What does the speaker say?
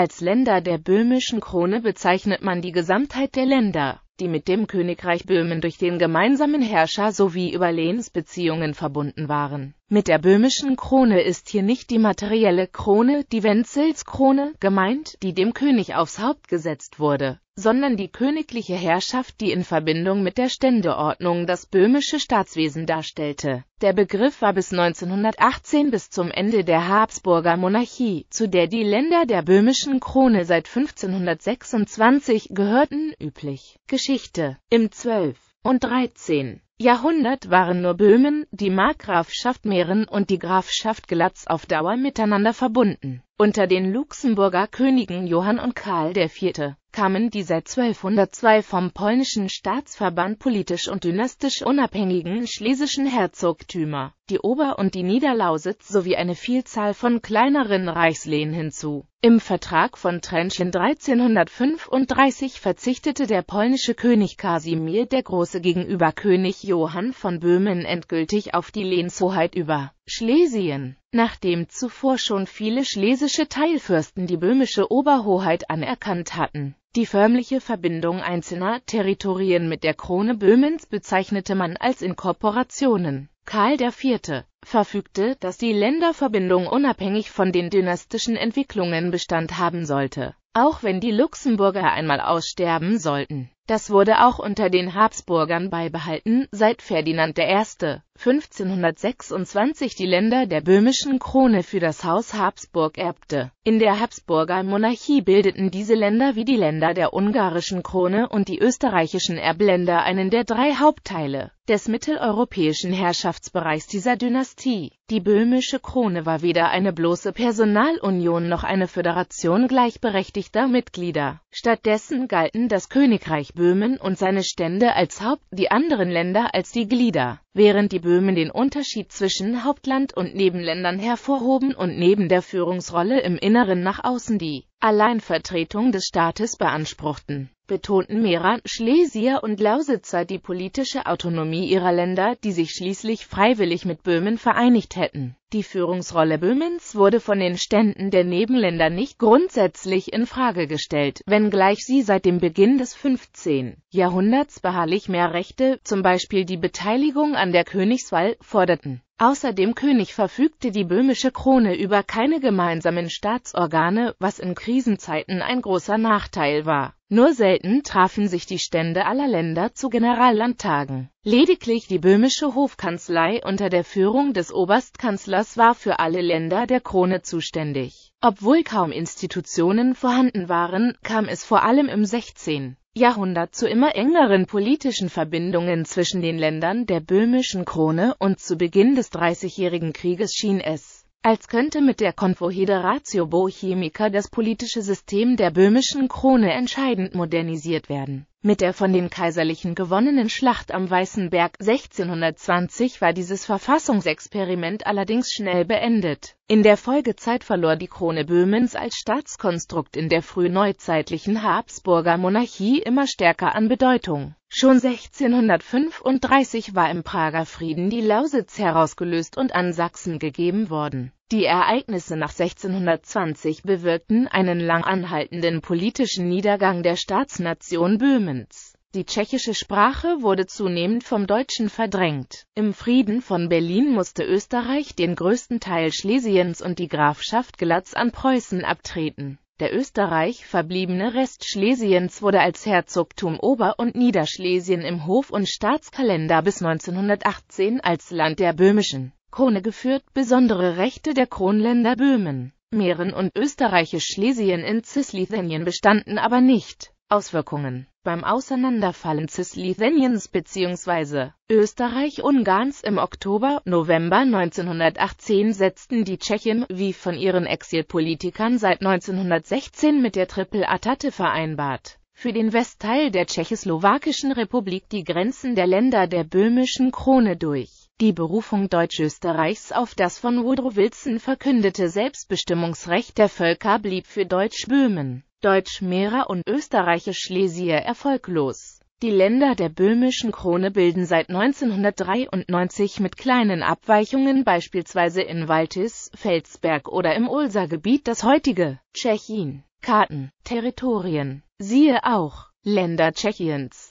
Als Länder der böhmischen Krone bezeichnet man die Gesamtheit der Länder, die mit dem Königreich Böhmen durch den gemeinsamen Herrscher sowie über Lehnsbeziehungen verbunden waren mit der böhmischen Krone ist hier nicht die materielle Krone, die Wenzelskrone, gemeint, die dem König aufs Haupt gesetzt wurde, sondern die königliche Herrschaft, die in Verbindung mit der Ständeordnung das böhmische Staatswesen darstellte. Der Begriff war bis 1918 bis zum Ende der Habsburger Monarchie, zu der die Länder der böhmischen Krone seit 1526 gehörten, üblich. Geschichte Im 12. und 13. Jahrhundert waren nur Böhmen, die Markgrafschaft Mähren und die Grafschaft Glatz auf Dauer miteinander verbunden unter den Luxemburger Königen Johann und Karl IV. kamen die seit 1202 vom polnischen Staatsverband politisch und dynastisch unabhängigen schlesischen Herzogtümer, die Ober- und die Niederlausitz sowie eine Vielzahl von kleineren Reichslehen hinzu. Im Vertrag von Trenčín 1335 verzichtete der polnische König Kasimir der Große gegenüber König Johann von Böhmen endgültig auf die Lehnshoheit über Schlesien. Nachdem zuvor schon viele schlesische Teilfürsten die böhmische Oberhoheit anerkannt hatten, die förmliche Verbindung einzelner Territorien mit der Krone Böhmens bezeichnete man als Inkorporationen. Karl IV. verfügte, dass die Länderverbindung unabhängig von den dynastischen Entwicklungen Bestand haben sollte, auch wenn die Luxemburger einmal aussterben sollten. Das wurde auch unter den Habsburgern beibehalten, seit Ferdinand I 1526 die Länder der böhmischen Krone für das Haus Habsburg erbte. In der Habsburger Monarchie bildeten diese Länder wie die Länder der ungarischen Krone und die österreichischen Erbländer einen der drei Hauptteile des mitteleuropäischen Herrschaftsbereichs dieser Dynastie. Die böhmische Krone war weder eine bloße Personalunion noch eine Föderation gleichberechtigter Mitglieder. Stattdessen galten das Königreich Böhmen und seine Stände als Haupt, die anderen Länder als die Glieder während die Böhmen den Unterschied zwischen Hauptland und Nebenländern hervorhoben und neben der Führungsrolle im Inneren nach außen die Alleinvertretung des Staates beanspruchten, betonten Mehrer, Schlesier und Lausitzer die politische Autonomie ihrer Länder, die sich schließlich freiwillig mit Böhmen vereinigt hätten die Führungsrolle Böhmens wurde von den Ständen der Nebenländer nicht grundsätzlich in Frage gestellt, wenngleich sie seit dem Beginn des 15. Jahrhunderts beharrlich mehr Rechte, zum Beispiel die Beteiligung an der Königswahl, forderten. Außer dem König verfügte die böhmische Krone über keine gemeinsamen Staatsorgane, was in Krisenzeiten ein großer Nachteil war. Nur selten trafen sich die Stände aller Länder zu Generallandtagen. Lediglich die böhmische Hofkanzlei unter der Führung des Oberstkanzlers war für alle Länder der Krone zuständig. Obwohl kaum Institutionen vorhanden waren, kam es vor allem im 16. Jahrhundert zu immer engeren politischen Verbindungen zwischen den Ländern der böhmischen Krone und zu Beginn des Dreißigjährigen Krieges schien es, als könnte mit der Konfohederatio Bohemica das politische System der böhmischen Krone entscheidend modernisiert werden. Mit der von den Kaiserlichen gewonnenen Schlacht am Weißen Berg 1620 war dieses Verfassungsexperiment allerdings schnell beendet. In der Folgezeit verlor die Krone Böhmens als Staatskonstrukt in der frühneuzeitlichen Habsburger Monarchie immer stärker an Bedeutung. Schon 1635 war im Prager Frieden die Lausitz herausgelöst und an Sachsen gegeben worden die Ereignisse nach 1620 bewirkten einen lang anhaltenden politischen Niedergang der Staatsnation Böhmens. Die tschechische Sprache wurde zunehmend vom Deutschen verdrängt. Im Frieden von Berlin musste Österreich den größten Teil Schlesiens und die Grafschaft Glatz an Preußen abtreten. Der Österreich verbliebene Rest Schlesiens wurde als Herzogtum Ober- und Niederschlesien im Hof- und Staatskalender bis 1918 als Land der böhmischen Krone geführt, besondere Rechte der Kronländer Böhmen, Mähren und Österreichisch Schlesien in Cislithenien bestanden aber nicht. Auswirkungen Beim Auseinanderfallen Cislitäniens bzw. Österreich-Ungarns im Oktober, November 1918 setzten die Tschechen, wie von ihren Exilpolitikern seit 1916 mit der Triple-Attatte vereinbart, für den Westteil der Tschechoslowakischen Republik die Grenzen der Länder der böhmischen Krone durch die Berufung Deutsch-Österreichs auf das von Woodrow Wilson verkündete Selbstbestimmungsrecht der Völker blieb für Deutsch-Böhmen, deutsch Deutschmährer und österreichisch Schlesier erfolglos. Die Länder der böhmischen Krone bilden seit 1993 mit kleinen Abweichungen beispielsweise in Waltis, Felsberg oder im Ulsa-Gebiet das heutige Tschechien. Karten, Territorien, siehe auch Länder Tschechiens.